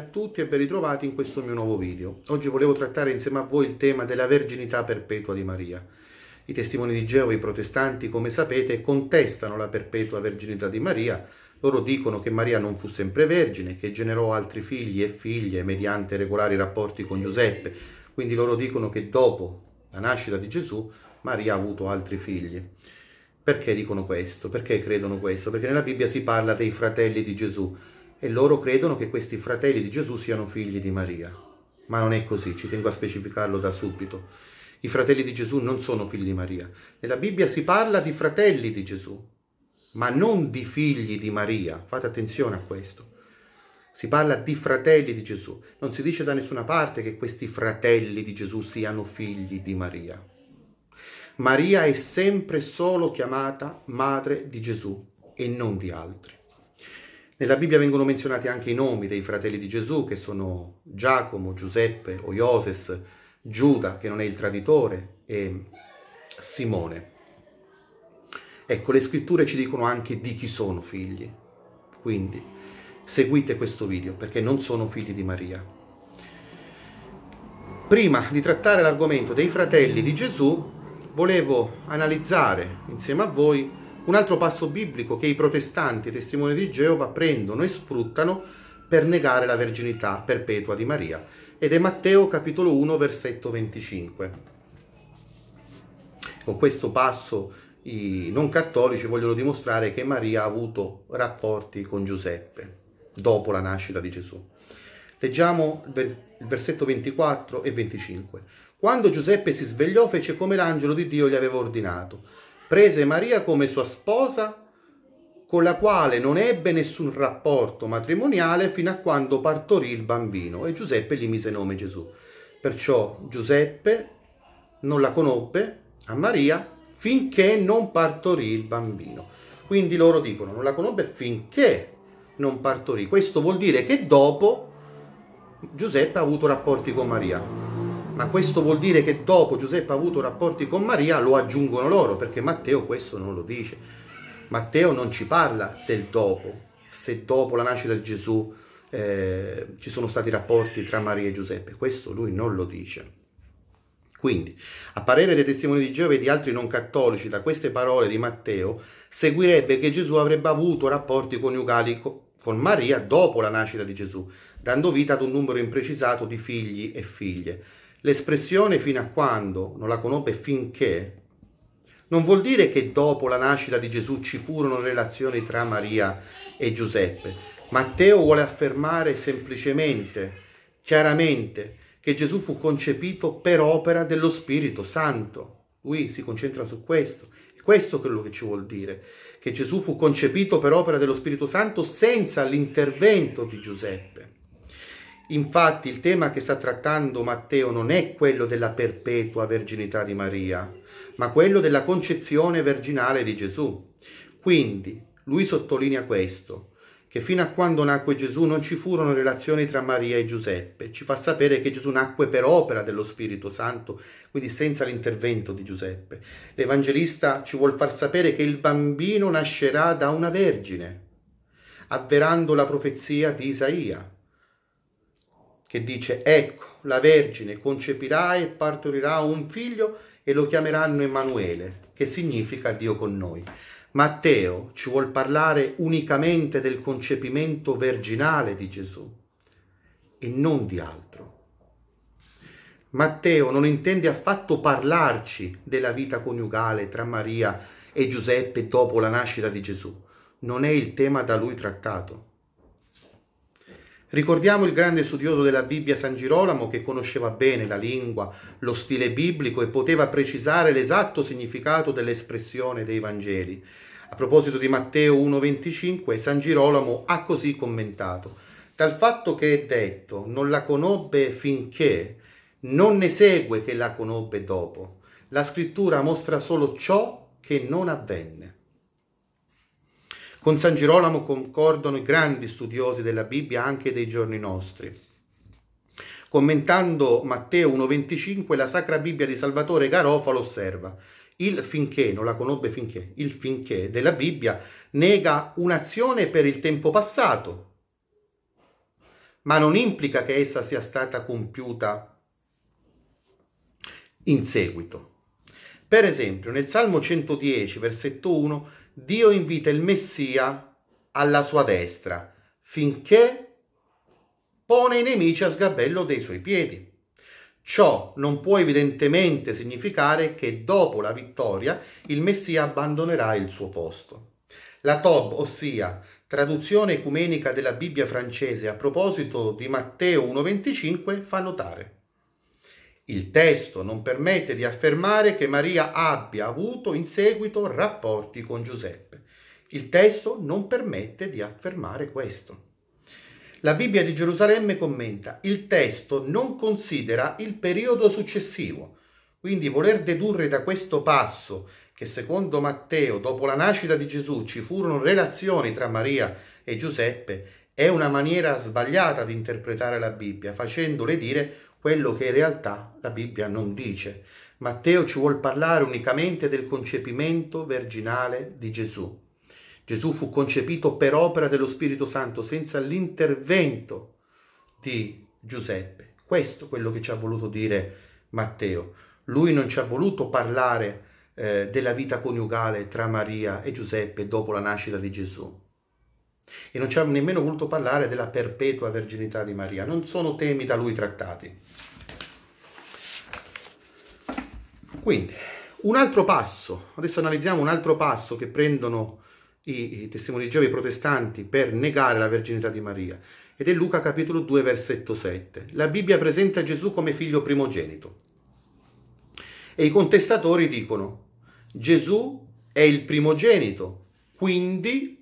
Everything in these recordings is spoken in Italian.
a tutti e ben ritrovati in questo mio nuovo video. Oggi volevo trattare insieme a voi il tema della verginità perpetua di Maria. I testimoni di Geova, i protestanti, come sapete, contestano la perpetua verginità di Maria. Loro dicono che Maria non fu sempre vergine, che generò altri figli e figlie mediante regolari rapporti con Giuseppe. Quindi loro dicono che dopo la nascita di Gesù Maria ha avuto altri figli. Perché dicono questo? Perché credono questo? Perché nella Bibbia si parla dei fratelli di Gesù e loro credono che questi fratelli di Gesù siano figli di Maria. Ma non è così, ci tengo a specificarlo da subito. I fratelli di Gesù non sono figli di Maria. Nella Bibbia si parla di fratelli di Gesù, ma non di figli di Maria. Fate attenzione a questo. Si parla di fratelli di Gesù. Non si dice da nessuna parte che questi fratelli di Gesù siano figli di Maria. Maria è sempre solo chiamata madre di Gesù e non di altri. Nella Bibbia vengono menzionati anche i nomi dei fratelli di Gesù, che sono Giacomo, Giuseppe o Ioses, Giuda, che non è il traditore, e Simone. Ecco, le scritture ci dicono anche di chi sono figli. Quindi seguite questo video perché non sono figli di Maria. Prima di trattare l'argomento dei fratelli di Gesù, volevo analizzare insieme a voi un altro passo biblico che i protestanti, i testimoni di Geova, prendono e sfruttano per negare la verginità perpetua di Maria ed è Matteo capitolo 1 versetto 25. Con questo passo i non cattolici vogliono dimostrare che Maria ha avuto rapporti con Giuseppe dopo la nascita di Gesù. Leggiamo il versetto 24 e 25. Quando Giuseppe si svegliò fece come l'angelo di Dio gli aveva ordinato prese Maria come sua sposa, con la quale non ebbe nessun rapporto matrimoniale fino a quando partorì il bambino e Giuseppe gli mise nome Gesù. Perciò Giuseppe non la conobbe a Maria finché non partorì il bambino. Quindi loro dicono non la conobbe finché non partorì. Questo vuol dire che dopo Giuseppe ha avuto rapporti con Maria ma questo vuol dire che dopo Giuseppe ha avuto rapporti con Maria, lo aggiungono loro, perché Matteo questo non lo dice. Matteo non ci parla del dopo, se dopo la nascita di Gesù eh, ci sono stati rapporti tra Maria e Giuseppe, questo lui non lo dice. Quindi, a parere dei testimoni di Geova e di altri non cattolici, da queste parole di Matteo seguirebbe che Gesù avrebbe avuto rapporti coniugali con Maria dopo la nascita di Gesù, dando vita ad un numero imprecisato di figli e figlie. L'espressione fino a quando non la conobbe finché non vuol dire che dopo la nascita di Gesù ci furono relazioni tra Maria e Giuseppe. Matteo vuole affermare semplicemente, chiaramente, che Gesù fu concepito per opera dello Spirito Santo. Lui si concentra su questo. È questo quello che ci vuol dire, che Gesù fu concepito per opera dello Spirito Santo senza l'intervento di Giuseppe. Infatti il tema che sta trattando Matteo non è quello della perpetua verginità di Maria, ma quello della concezione virginale di Gesù. Quindi lui sottolinea questo, che fino a quando nacque Gesù non ci furono relazioni tra Maria e Giuseppe. Ci fa sapere che Gesù nacque per opera dello Spirito Santo, quindi senza l'intervento di Giuseppe. L'Evangelista ci vuol far sapere che il bambino nascerà da una vergine, avverando la profezia di Isaia che dice ecco la Vergine concepirà e partorirà un figlio e lo chiameranno Emanuele, che significa Dio con noi. Matteo ci vuol parlare unicamente del concepimento verginale di Gesù e non di altro. Matteo non intende affatto parlarci della vita coniugale tra Maria e Giuseppe dopo la nascita di Gesù. Non è il tema da lui trattato. Ricordiamo il grande studioso della Bibbia San Girolamo che conosceva bene la lingua, lo stile biblico e poteva precisare l'esatto significato dell'espressione dei Vangeli. A proposito di Matteo 1,25, San Girolamo ha così commentato: Dal fatto che è detto, non la conobbe finché, non ne segue che la conobbe dopo. La scrittura mostra solo ciò che non avvenne. Con San Girolamo concordano i grandi studiosi della Bibbia anche dei giorni nostri. Commentando Matteo 1.25, la Sacra Bibbia di Salvatore Garofalo osserva il finché, non la conobbe finché, il finché della Bibbia nega un'azione per il tempo passato, ma non implica che essa sia stata compiuta in seguito. Per esempio, nel Salmo 110, versetto 1, Dio invita il Messia alla sua destra finché pone i nemici a sgabello dei suoi piedi. Ciò non può evidentemente significare che dopo la vittoria il Messia abbandonerà il suo posto. La Tob, ossia traduzione ecumenica della Bibbia francese a proposito di Matteo 1.25, fa notare il testo non permette di affermare che Maria abbia avuto in seguito rapporti con Giuseppe. Il testo non permette di affermare questo. La Bibbia di Gerusalemme commenta, il testo non considera il periodo successivo, quindi voler dedurre da questo passo che secondo Matteo dopo la nascita di Gesù ci furono relazioni tra Maria e Giuseppe è una maniera sbagliata di interpretare la Bibbia, facendole dire quello che in realtà la Bibbia non dice. Matteo ci vuol parlare unicamente del concepimento virginale di Gesù. Gesù fu concepito per opera dello Spirito Santo senza l'intervento di Giuseppe. Questo è quello che ci ha voluto dire Matteo. Lui non ci ha voluto parlare eh, della vita coniugale tra Maria e Giuseppe dopo la nascita di Gesù. E non ci ha nemmeno voluto parlare della perpetua verginità di Maria, non sono temi da lui trattati. Quindi, un altro passo, adesso analizziamo un altro passo che prendono i, i testimoni di Geova, i protestanti, per negare la verginità di Maria, ed è Luca capitolo 2 versetto 7. La Bibbia presenta Gesù come figlio primogenito. E i contestatori dicono, Gesù è il primogenito, quindi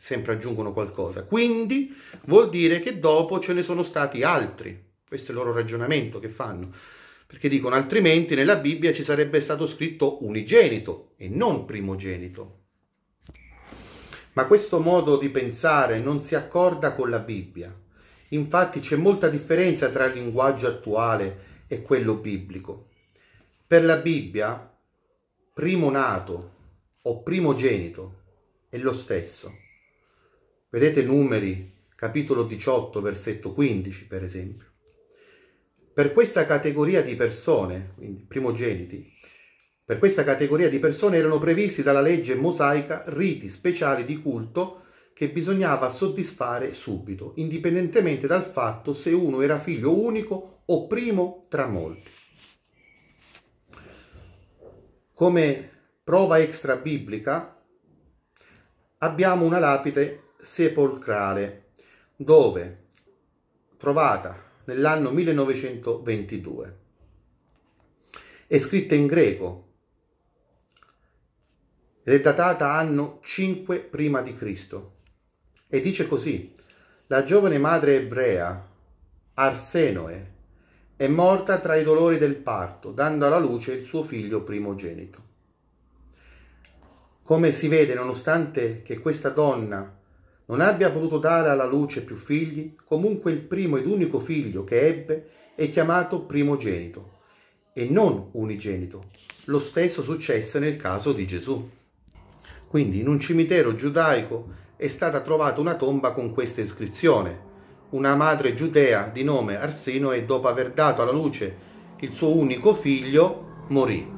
sempre aggiungono qualcosa. Quindi vuol dire che dopo ce ne sono stati altri. Questo è il loro ragionamento che fanno. Perché dicono altrimenti nella Bibbia ci sarebbe stato scritto unigenito e non primogenito. Ma questo modo di pensare non si accorda con la Bibbia. Infatti c'è molta differenza tra il linguaggio attuale e quello biblico. Per la Bibbia, primo nato o primogenito è lo stesso. Vedete numeri, capitolo 18, versetto 15, per esempio. Per questa categoria di persone, quindi primogeniti, per questa categoria di persone erano previsti dalla legge mosaica riti speciali di culto che bisognava soddisfare subito, indipendentemente dal fatto se uno era figlio unico o primo tra molti. Come prova extra biblica abbiamo una lapide sepolcrale, dove trovata nell'anno 1922. È scritta in greco ed è datata anno 5 prima di Cristo e dice così: La giovane madre ebrea Arsenoe è morta tra i dolori del parto, dando alla luce il suo figlio primogenito. Come si vede, nonostante che questa donna non abbia potuto dare alla luce più figli, comunque il primo ed unico figlio che ebbe è chiamato primogenito e non unigenito. Lo stesso successe nel caso di Gesù. Quindi in un cimitero giudaico è stata trovata una tomba con questa iscrizione. Una madre giudea di nome Arsinoe, dopo aver dato alla luce il suo unico figlio, morì.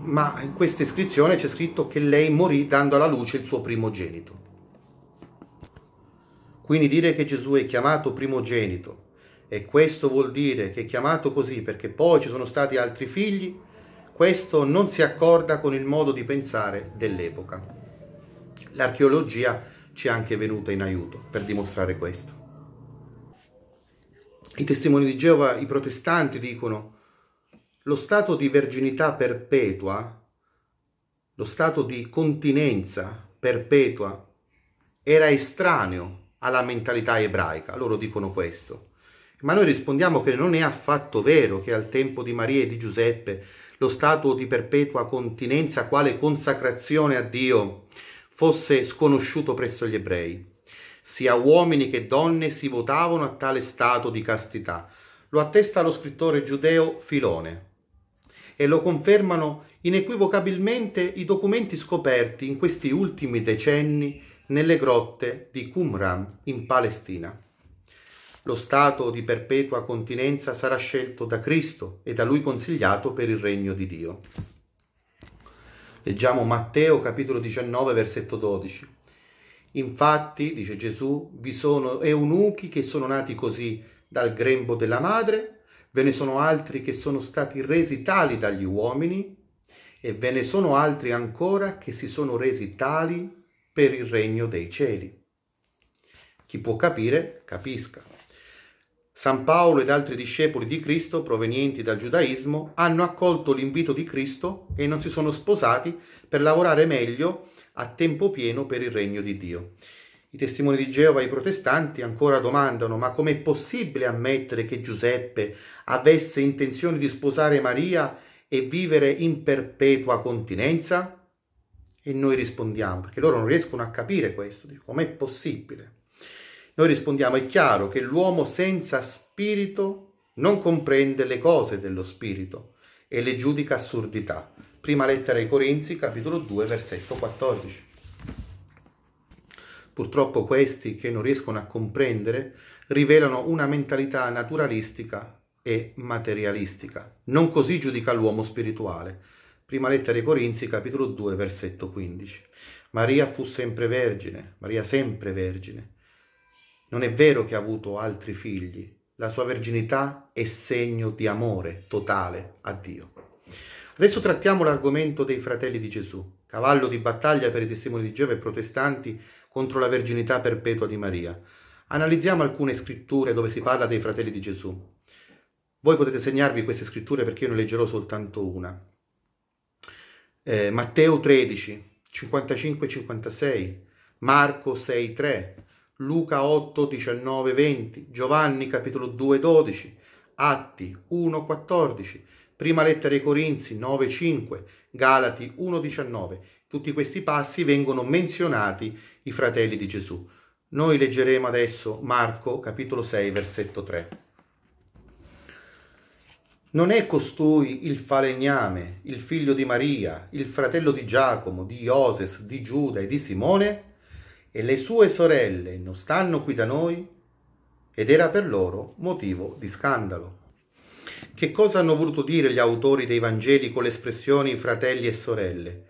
Ma in questa iscrizione c'è scritto che lei morì dando alla luce il suo primogenito. Quindi dire che Gesù è chiamato primogenito, e questo vuol dire che è chiamato così perché poi ci sono stati altri figli, questo non si accorda con il modo di pensare dell'epoca. L'archeologia ci è anche venuta in aiuto per dimostrare questo. I testimoni di Geova, i protestanti dicono, lo stato di verginità perpetua, lo stato di continenza perpetua, era estraneo alla mentalità ebraica, loro dicono questo. Ma noi rispondiamo che non è affatto vero che al tempo di Maria e di Giuseppe lo stato di perpetua continenza quale consacrazione a Dio fosse sconosciuto presso gli ebrei. Sia uomini che donne si votavano a tale stato di castità. Lo attesta lo scrittore giudeo Filone e lo confermano inequivocabilmente i documenti scoperti in questi ultimi decenni nelle grotte di Qumran in Palestina. Lo stato di perpetua continenza sarà scelto da Cristo e da lui consigliato per il regno di Dio. Leggiamo Matteo capitolo 19 versetto 12. Infatti, dice Gesù, vi sono eunuchi che sono nati così dal grembo della madre, ve ne sono altri che sono stati resi tali dagli uomini e ve ne sono altri ancora che si sono resi tali per il regno dei cieli. Chi può capire, capisca. San Paolo ed altri discepoli di Cristo provenienti dal giudaismo hanno accolto l'invito di Cristo e non si sono sposati per lavorare meglio a tempo pieno per il regno di Dio. I testimoni di Geova e i protestanti ancora domandano ma com'è possibile ammettere che Giuseppe avesse intenzione di sposare Maria e vivere in perpetua continenza? E noi rispondiamo, perché loro non riescono a capire questo, dicono, com'è possibile? Noi rispondiamo, è chiaro che l'uomo senza spirito non comprende le cose dello spirito e le giudica assurdità. Prima lettera ai Corinzi, capitolo 2, versetto 14. Purtroppo questi che non riescono a comprendere rivelano una mentalità naturalistica e materialistica. Non così giudica l'uomo spirituale Prima lettera ai Corinzi, capitolo 2, versetto 15. Maria fu sempre vergine, Maria sempre vergine. Non è vero che ha avuto altri figli, la sua verginità è segno di amore totale a Dio. Adesso trattiamo l'argomento dei fratelli di Gesù, cavallo di battaglia per i testimoni di Geova e protestanti contro la verginità perpetua di Maria. Analizziamo alcune scritture dove si parla dei fratelli di Gesù. Voi potete segnarvi queste scritture perché io ne leggerò soltanto una eh, Matteo 13, 55 56, Marco 6, 3, Luca 8, 19, 20, Giovanni capitolo 2, 12, Atti 1, 14, Prima lettera ai Corinzi 9, 5, Galati 1, 19. Tutti questi passi vengono menzionati i fratelli di Gesù. Noi leggeremo adesso Marco capitolo 6, versetto 3. Non è costui il falegname, il figlio di Maria, il fratello di Giacomo, di Ioses, di Giuda e di Simone? E le sue sorelle non stanno qui da noi? Ed era per loro motivo di scandalo. Che cosa hanno voluto dire gli autori dei Vangeli con l'espressione fratelli e sorelle?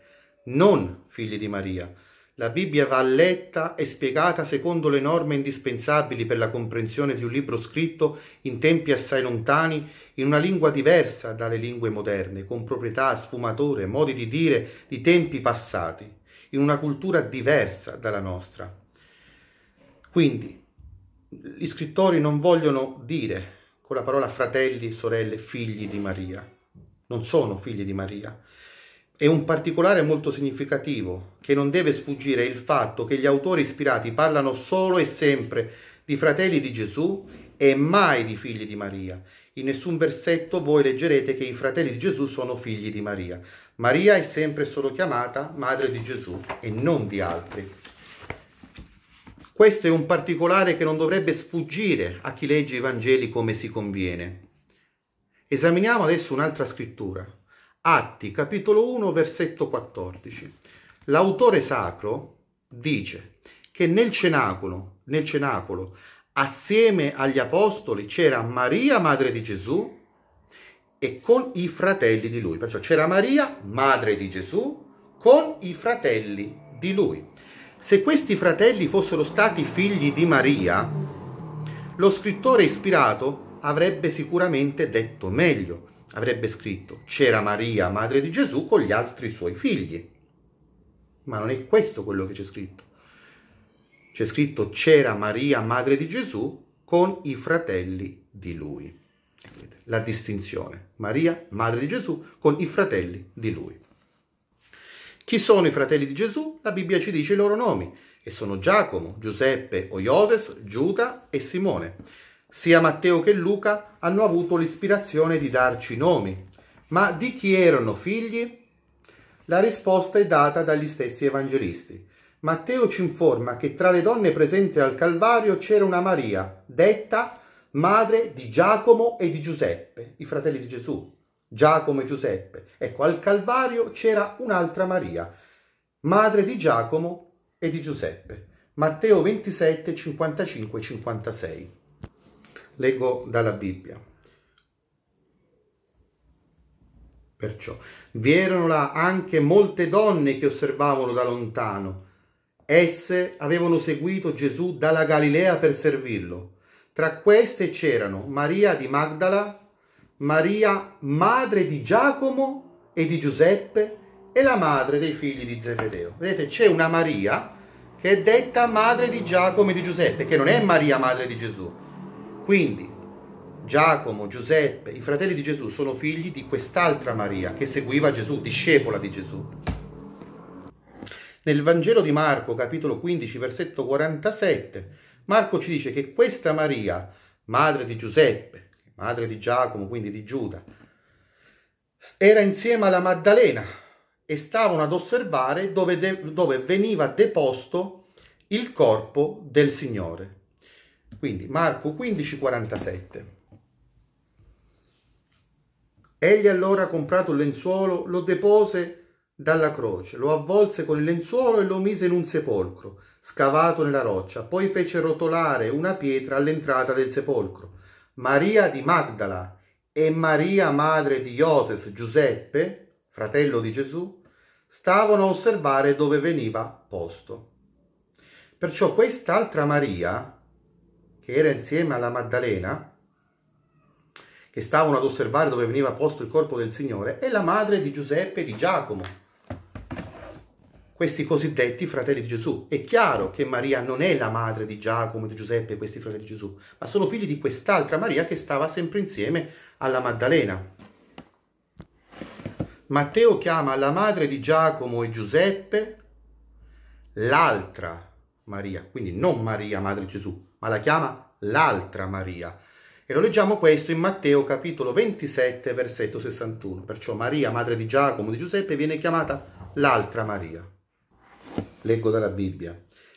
Non figli di Maria, la Bibbia va letta e spiegata secondo le norme indispensabili per la comprensione di un libro scritto in tempi assai lontani, in una lingua diversa dalle lingue moderne, con proprietà, sfumature, modi di dire di tempi passati, in una cultura diversa dalla nostra. Quindi, gli scrittori non vogliono dire con la parola fratelli, sorelle, figli di Maria. Non sono figli di Maria è un particolare molto significativo, che non deve sfuggire il fatto che gli autori ispirati parlano solo e sempre di fratelli di Gesù e mai di figli di Maria. In nessun versetto voi leggerete che i fratelli di Gesù sono figli di Maria. Maria è sempre solo chiamata madre di Gesù e non di altri. Questo è un particolare che non dovrebbe sfuggire a chi legge i Vangeli come si conviene. Esaminiamo adesso un'altra scrittura, Atti, capitolo 1, versetto 14. L'autore sacro dice che nel cenacolo, nel cenacolo, assieme agli apostoli c'era Maria, madre di Gesù, e con i fratelli di lui. Perciò c'era Maria, madre di Gesù, con i fratelli di lui. Se questi fratelli fossero stati figli di Maria, lo scrittore ispirato avrebbe sicuramente detto meglio. Avrebbe scritto C'era Maria, madre di Gesù, con gli altri suoi figli. Ma non è questo quello che c'è scritto. C'è scritto C'era Maria, madre di Gesù, con i fratelli di lui. La distinzione. Maria, madre di Gesù, con i fratelli di lui. Chi sono i fratelli di Gesù? La Bibbia ci dice i loro nomi e sono Giacomo, Giuseppe Oioses, Giuda e Simone. Sia Matteo che Luca hanno avuto l'ispirazione di darci nomi. Ma di chi erano figli? La risposta è data dagli stessi evangelisti. Matteo ci informa che tra le donne presenti al Calvario c'era una Maria, detta madre di Giacomo e di Giuseppe, i fratelli di Gesù, Giacomo e Giuseppe. Ecco, al Calvario c'era un'altra Maria, madre di Giacomo e di Giuseppe. Matteo 27, 55, 56. Leggo dalla Bibbia. Perciò vi erano là anche molte donne che osservavano da lontano. Esse avevano seguito Gesù dalla Galilea per servirlo. Tra queste c'erano Maria di Magdala, Maria madre di Giacomo e di Giuseppe e la madre dei figli di Zebedeo. Vedete, c'è una Maria che è detta madre di Giacomo e di Giuseppe, che non è Maria madre di Gesù, quindi Giacomo, Giuseppe, i fratelli di Gesù sono figli di quest'altra Maria che seguiva Gesù, discepola di Gesù. Nel Vangelo di Marco, capitolo 15, versetto 47, Marco ci dice che questa Maria, madre di Giuseppe, madre di Giacomo, quindi di Giuda, era insieme alla Maddalena e stavano ad osservare dove, de- dove veniva deposto il corpo del Signore. Quindi Marco 15,47. Egli allora comprato il lenzuolo, lo depose dalla croce, lo avvolse con il lenzuolo e lo mise in un sepolcro, scavato nella roccia, poi fece rotolare una pietra all'entrata del sepolcro. Maria di Magdala e Maria madre di Ioses Giuseppe, fratello di Gesù, stavano a osservare dove veniva posto. Perciò quest'altra Maria, che era insieme alla Maddalena, che stavano ad osservare dove veniva posto il corpo del Signore, e la madre di Giuseppe e di Giacomo, questi cosiddetti fratelli di Gesù. È chiaro che Maria non è la madre di Giacomo, di Giuseppe, questi fratelli di Gesù, ma sono figli di quest'altra Maria che stava sempre insieme alla Maddalena. Matteo chiama la madre di Giacomo e Giuseppe l'altra Maria, quindi non Maria, madre di Gesù, ma la chiama l'altra Maria. E lo leggiamo questo in Matteo capitolo 27, versetto 61. Perciò Maria, madre di Giacomo e di Giuseppe, viene chiamata l'altra Maria. Leggo dalla Bibbia.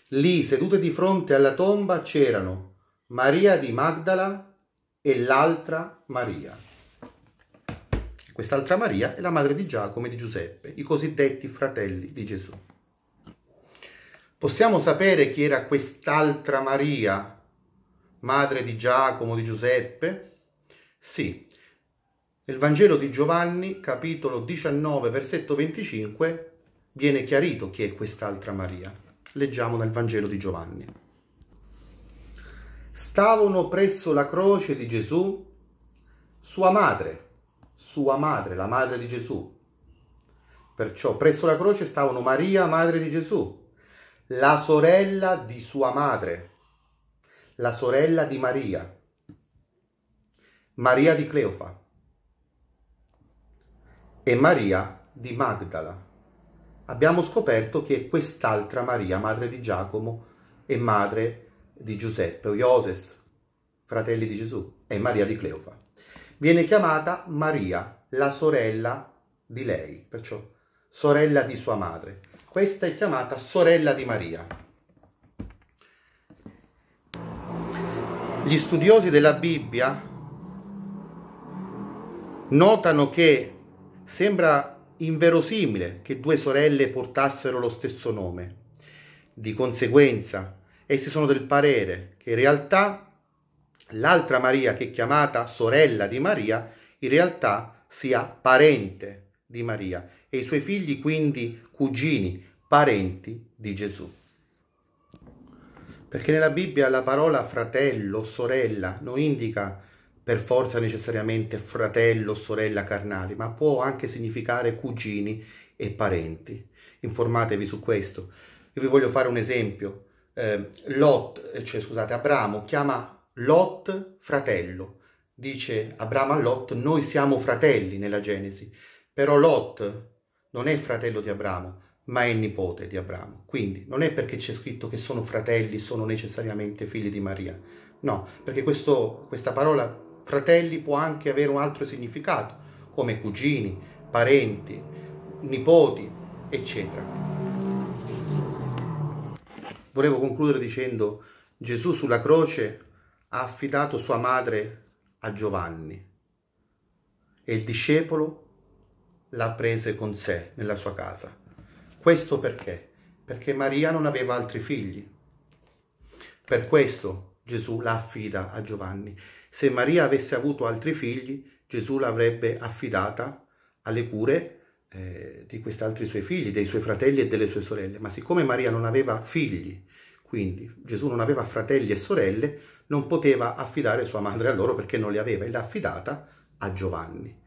Lì, sedute di fronte alla tomba, c'erano Maria di Magdala e l'altra Maria. Quest'altra Maria è la madre di Giacomo e di Giuseppe, i cosiddetti fratelli di Gesù. Possiamo sapere chi era quest'altra Maria madre di Giacomo, di Giuseppe? Sì. Nel Vangelo di Giovanni, capitolo 19, versetto 25, viene chiarito chi è quest'altra Maria. Leggiamo nel Vangelo di Giovanni. Stavano presso la croce di Gesù sua madre, sua madre, la madre di Gesù. Perciò presso la croce stavano Maria, madre di Gesù, la sorella di sua madre, la sorella di Maria, Maria di Cleofa e Maria di Magdala. Abbiamo scoperto che quest'altra Maria, madre di Giacomo e madre di Giuseppe o Ioses, fratelli di Gesù, è Maria di Cleofa. Viene chiamata Maria, la sorella di lei, perciò sorella di sua madre. Questa è chiamata sorella di Maria. Gli studiosi della Bibbia notano che sembra inverosimile che due sorelle portassero lo stesso nome. Di conseguenza, essi sono del parere che in realtà l'altra Maria, che è chiamata sorella di Maria, in realtà sia parente di Maria e i suoi figli quindi cugini, parenti di Gesù. Perché nella Bibbia la parola fratello, sorella, non indica per forza necessariamente fratello, sorella carnali, ma può anche significare cugini e parenti. Informatevi su questo. Io vi voglio fare un esempio. Ehm, eh, Lot, cioè, scusate, Abramo chiama Lot fratello. Dice Abramo a Lot, noi siamo fratelli nella Genesi. Però Lot non è fratello di Abramo, ma è nipote di Abramo. Quindi non è perché c'è scritto che sono fratelli, sono necessariamente figli di Maria. No, perché questo, questa parola fratelli può anche avere un altro significato, come cugini, parenti, nipoti, eccetera. Volevo concludere dicendo Gesù sulla croce ha affidato sua madre a Giovanni e il discepolo la prese con sé nella sua casa. Questo perché? Perché Maria non aveva altri figli. Per questo Gesù la affida a Giovanni. Se Maria avesse avuto altri figli, Gesù l'avrebbe affidata alle cure eh, di questi altri suoi figli, dei suoi fratelli e delle sue sorelle. Ma siccome Maria non aveva figli, quindi Gesù non aveva fratelli e sorelle, non poteva affidare sua madre a loro perché non li aveva e l'ha affidata a Giovanni.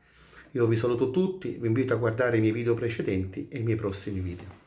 Io vi saluto tutti, vi invito a guardare i miei video precedenti e i miei prossimi video.